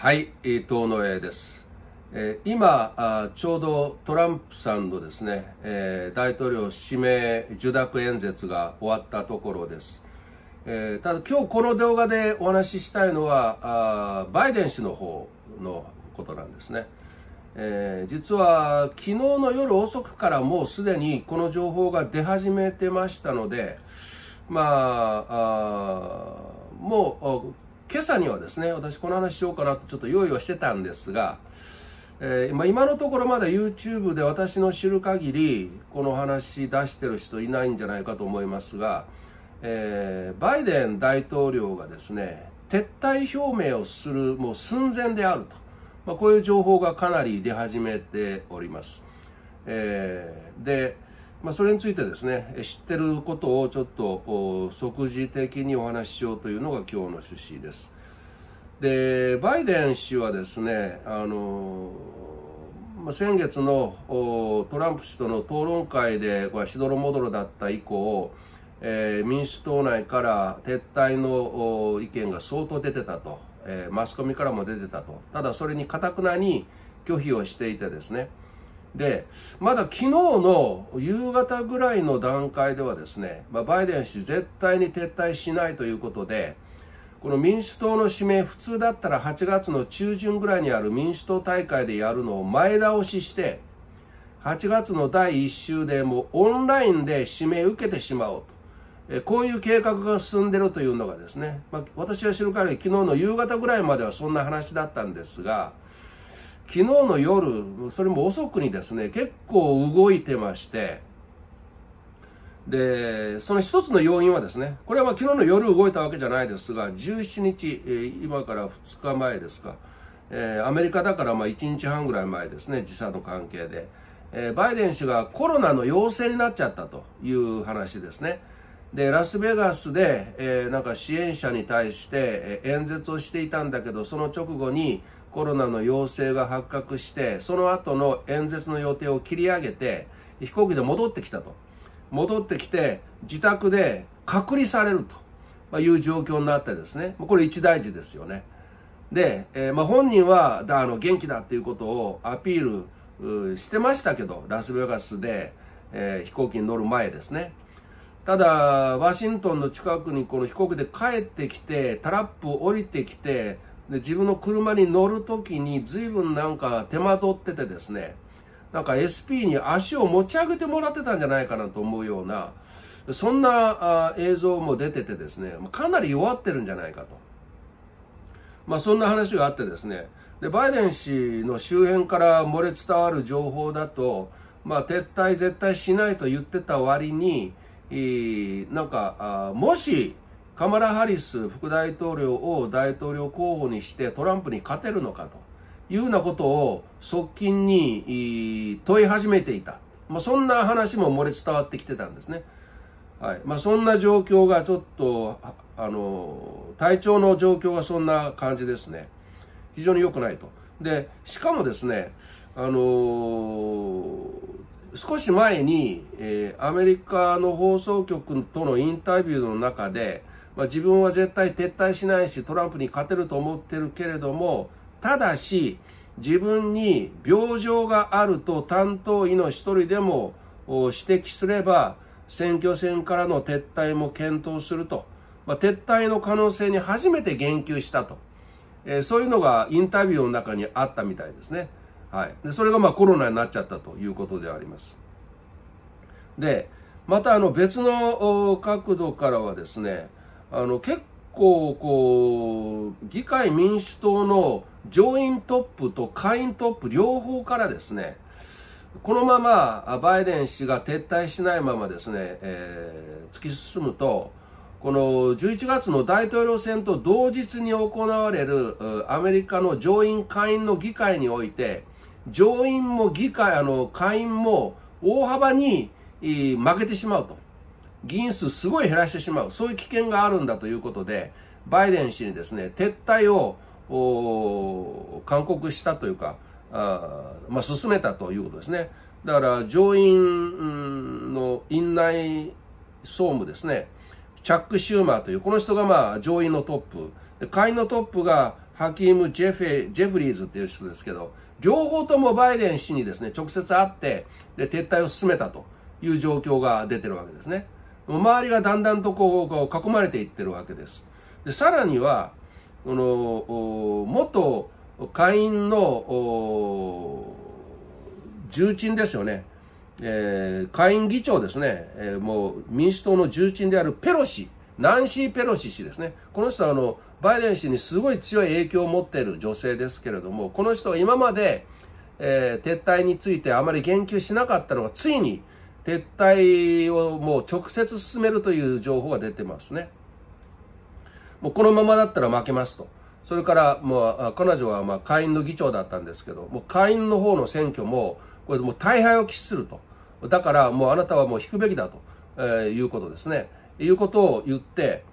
はい、遠野栄です。えー、今あ、ちょうどトランプさんのですね、えー、大統領指名受諾演説が終わったところです。えー、ただ今日この動画でお話ししたいのはあ、バイデン氏の方のことなんですね。え実は昨日の夜遅くからもうすでにこの情報が出始めてましたので、まあ、あもう、今朝にはですね、私この話しようかなとちょっと用意はしてたんですが、えー、まあ、今のところまだ YouTube で私の知る限り、この話出してる人いないんじゃないかと思いますが、えー、バイデン大統領がですね、撤退表明をするもう寸前であると、まあ、こういう情報がかなり出始めております。えー、で、まあ、それについてですね知ってることをちょっと即時的にお話ししようというのが今日の趣旨ですでバイデン氏はですねあの先月のトランプ氏との討論会でしどろもどろだった以降、えー、民主党内から撤退の意見が相当出てたと、えー、マスコミからも出てたとただそれにかたくなに拒否をしていてですねで、まだ昨日の夕方ぐらいの段階ではですね、まあ、バイデン氏絶対に撤退しないということで、この民主党の指名、普通だったら8月の中旬ぐらいにある民主党大会でやるのを前倒しして、8月の第1週でもうオンラインで指名受けてしまおうと。こういう計画が進んでるというのがですね、まあ、私が知る限り昨日の夕方ぐらいまではそんな話だったんですが、昨日の夜、それも遅くにですね、結構動いてまして、で、その一つの要因はですね、これはま昨日の夜動いたわけじゃないですが、17日、今から2日前ですか、えー、アメリカだからまあ1日半ぐらい前ですね、時差の関係で、えー、バイデン氏がコロナの陽性になっちゃったという話ですね。で、ラスベガスで、えー、なんか支援者に対して演説をしていたんだけど、その直後に、コロナの陽性が発覚して、その後の演説の予定を切り上げて、飛行機で戻ってきたと。戻ってきて、自宅で隔離されるという状況になってですね、これ一大事ですよね。で、えー、まあ、本人はあの元気だっていうことをアピールしてましたけど、ラスベガスで、えー、飛行機に乗る前ですね。ただ、ワシントンの近くにこの飛行機で帰ってきて、タラップ降りてきて、で自分の車に乗るときに随分なんか手間取っててですね、なんか SP に足を持ち上げてもらってたんじゃないかなと思うような、そんな映像も出ててですね、かなり弱ってるんじゃないかと。まあそんな話があってですね、で、バイデン氏の周辺から漏れ伝わる情報だと、まあ撤退絶対しないと言ってた割に、なんか、もしカマラ・ハリス副大統領を大統領候補にしてトランプに勝てるのかというようなことを側近に問い始めていた。まあ、そんな話も漏れ伝わってきてたんですね。はい。まあ、そんな状況がちょっと、あの、体調の状況がそんな感じですね。非常に良くないと。で、しかもですね、あのー、少し前に、えー、アメリカの放送局とのインタビューの中で、まあ、自分は絶対撤退しないし、トランプに勝てると思ってるけれども、ただし、自分に病状があると担当医の一人でも指摘すれば、選挙戦からの撤退も検討すると。まあ、撤退の可能性に初めて言及したと。えー、そういうのがインタビューの中にあったみたいですね。はい。でそれがまあコロナになっちゃったということであります。で、またあの別の角度からはですね、あの、結構、こう、議会民主党の上院トップと下院トップ両方からですね、このままバイデン氏が撤退しないままですね、えー、突き進むと、この11月の大統領選と同日に行われるアメリカの上院下院の議会において、上院も議会、あの、下院も大幅に負けてしまうと。議員数すごい減らしてしまう、そういう危険があるんだということで、バイデン氏にですね、撤退を、勧告したというか、あまあ、進めたということですね。だから、上院の院内総務ですね、チャック・シューマーという、この人がまあ、上院のトップ、下院のトップがハキーム・ジェフェジェフリーズっていう人ですけど、両方ともバイデン氏にですね、直接会って、で、撤退を進めたという状況が出てるわけですね。周りがだんだんとこう囲まれていってるわけです。でさらには、この元会員の重鎮ですよね、えー、下院議長ですね、えー、もう民主党の重鎮であるペロシ、ナンシー・ペロシ氏ですね、この人はあのバイデン氏にすごい強い影響を持っている女性ですけれども、この人は今まで、えー、撤退についてあまり言及しなかったのが、ついに撤退をもう直接進めるという情報が出てますね。もうこのままだったら負けますと。それから、もう、彼女は、まあ、会員の議長だったんですけど、もう会員の方の選挙も、これもう大敗を喫すると。だから、もうあなたはもう引くべきだと、えー、いうことですね。いうことを言って、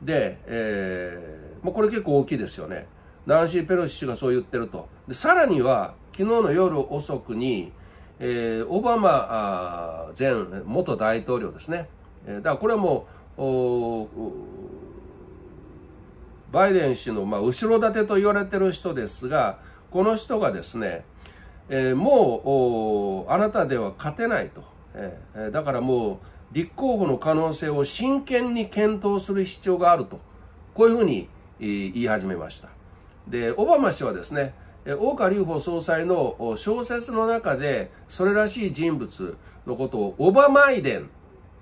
で、えー、もうこれ結構大きいですよね。ナンシー・ペロシ氏がそう言ってると。で、さらには、昨日の夜遅くに、えー、オバマ前元大統領ですね。だからこれはもう、バイデン氏の、まあ、後ろ盾と言われてる人ですが、この人がですね、えー、もう、あなたでは勝てないと。えー、だからもう、立候補の可能性を真剣に検討する必要があると。こういうふうに言い始めました。で、オバマ氏はですね、大川隆法総裁の小説の中で、それらしい人物のことを、オバマイデンっ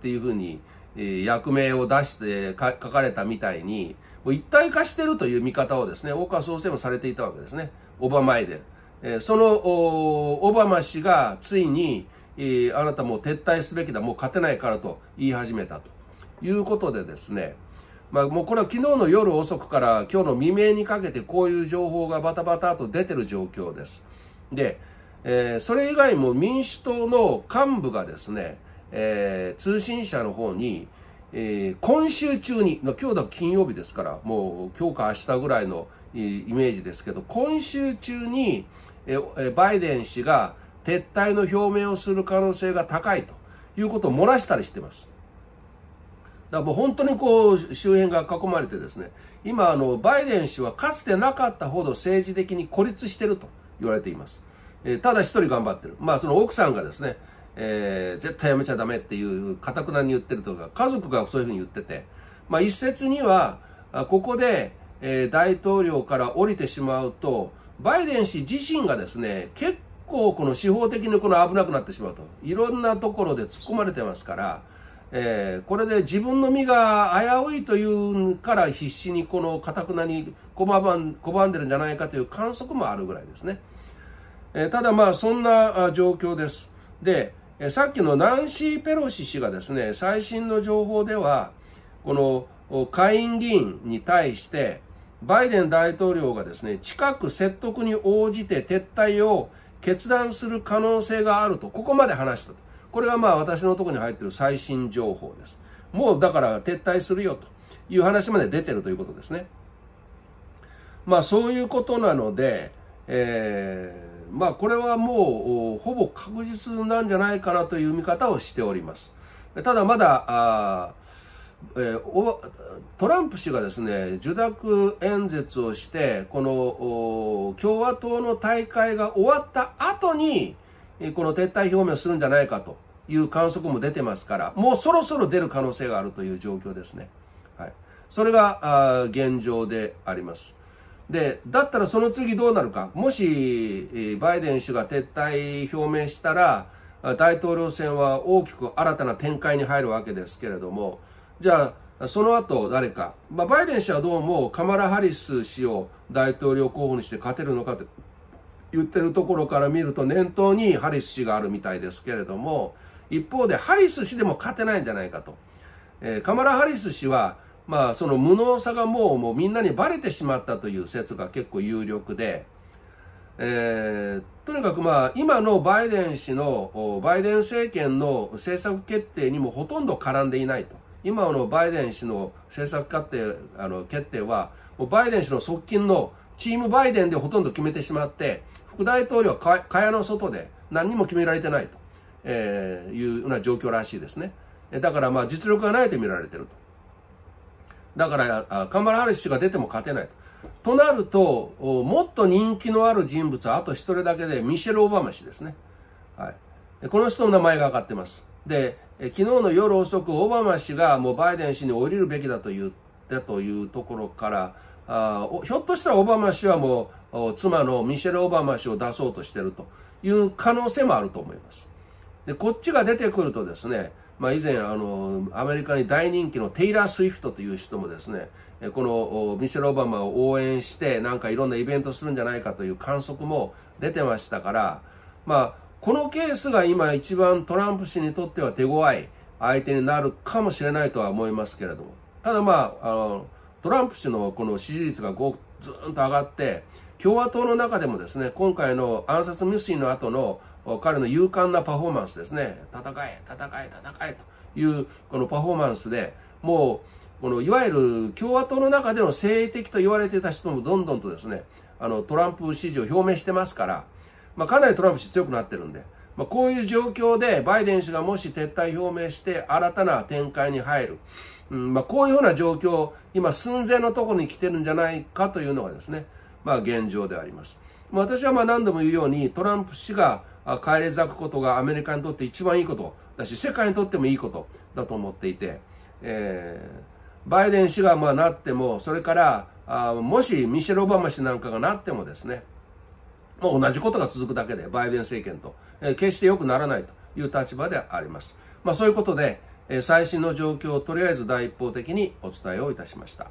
ていうふうに、役名を出して書かれたみたいに、一体化してるという見方をですね、大川総裁もされていたわけですね。オバマイデン。その、オバマ氏がついに、あなたもう撤退すべきだ、もう勝てないからと言い始めたということでですね、まあ、もうこれは昨日の夜遅くから今日の未明にかけてこういう情報がバタバタと出てる状況です。で、えー、それ以外も民主党の幹部がですね、えー、通信社の方に、えー、今週中に、今日だ金曜日ですから、もう今日か明日ぐらいのイメージですけど、今週中に、えー、バイデン氏が撤退の表明をする可能性が高いということを漏らしたりしてます。だもう本当にこう周辺が囲まれてですね、今あのバイデン氏はかつてなかったほど政治的に孤立してると言われています。えー、ただ一人頑張ってる。まあその奥さんがですね、えー、絶対やめちゃダメっていうかたくなに言ってるとか、家族がそういうふうに言ってて、まあ一説には、ここで、えー、大統領から降りてしまうと、バイデン氏自身がですね、結構この司法的にこの危なくなってしまうと。いろんなところで突っ込まれてますから、えー、これで自分の身が危ういというから必死にこのかたくなに拒んでるんじゃないかという観測もあるぐらいですね。えー、ただまあそんな状況です。で、さっきのナンシー・ペロシ氏がですね、最新の情報では、この下院議員に対して、バイデン大統領がですね、近く説得に応じて撤退を決断する可能性があると、ここまで話したと。これがまあ私のところに入ってる最新情報です。もうだから撤退するよという話まで出てるということですね。まあそういうことなので、えー、まあこれはもうほぼ確実なんじゃないかなという見方をしております。ただまだ、あえー、トランプ氏がですね、受諾演説をして、この共和党の大会が終わった後に、この撤退表明をするんじゃないかという観測も出てますから、もうそろそろ出る可能性があるという状況ですね。はい。それが、現状であります。で、だったらその次どうなるか。もし、バイデン氏が撤退表明したら、大統領選は大きく新たな展開に入るわけですけれども、じゃあ、その後誰か、まあ、バイデン氏はどうもカマラ・ハリス氏を大統領候補にして勝てるのかと言ってるところから見ると念頭にハリス氏があるみたいですけれども、一方でハリス氏でも勝てないんじゃないかと。えー、カマラ・ハリス氏は、まあその無能さがもうもうみんなにバレてしまったという説が結構有力で、えー、とにかくまあ今のバイデン氏の、バイデン政権の政策決定にもほとんど絡んでいないと。今のバイデン氏の政策決定あの決定は、もうバイデン氏の側近のチームバイデンでほとんど決めてしまって、副大統領は蚊帳の外で何にも決められてないと、えー、いうような状況らしいですね。だからまあ実力がないと見られてると。だから、カンマラ・ハリス氏が出ても勝てないと。となると、もっと人気のある人物はあと一人だけで、ミシェル・オバマ氏ですね。はい。この人の名前が挙がってます。で、昨日の夜遅く、オバマ氏がもうバイデン氏に降りるべきだと言ったというところから、あひょっとしたらオバマ氏はもう妻のミシェル・オバマ氏を出そうとしてるという可能性もあると思います。で、こっちが出てくるとですね、まあ、以前、あの、アメリカに大人気のテイラー・スウィフトという人もですね、このミシェル・オバマを応援して、なんかいろんなイベントするんじゃないかという観測も出てましたから、まあ、このケースが今一番トランプ氏にとっては手強い相手になるかもしれないとは思いますけれども。ただまあ、あの、トランプ氏のこの支持率がずーんと上がって、共和党の中でもですね、今回の暗殺未遂の後の彼の勇敢なパフォーマンスですね、戦え、戦え、戦えというこのパフォーマンスで、もう、このいわゆる共和党の中での政敵と言われていた人もどんどんとですね、あのトランプ支持を表明してますから、まあ、かなりトランプ氏強くなってるんで、まあ、こういう状況でバイデン氏がもし撤退表明して新たな展開に入る。うんまあ、こういうような状況、今寸前のところに来てるんじゃないかというのがですね、まあ、現状であります。まあ、私はまあ何度も言うようにトランプ氏が帰り咲くことがアメリカにとって一番いいことだし、世界にとってもいいことだと思っていて、えー、バイデン氏がまあなっても、それから、あもしミシェル・オバマ氏なんかがなってもですね、もう同じことが続くだけで、バイデン政権と、えー、決して良くならないという立場であります。まあそういうことで、えー、最新の状況をとりあえず第一方的にお伝えをいたしました。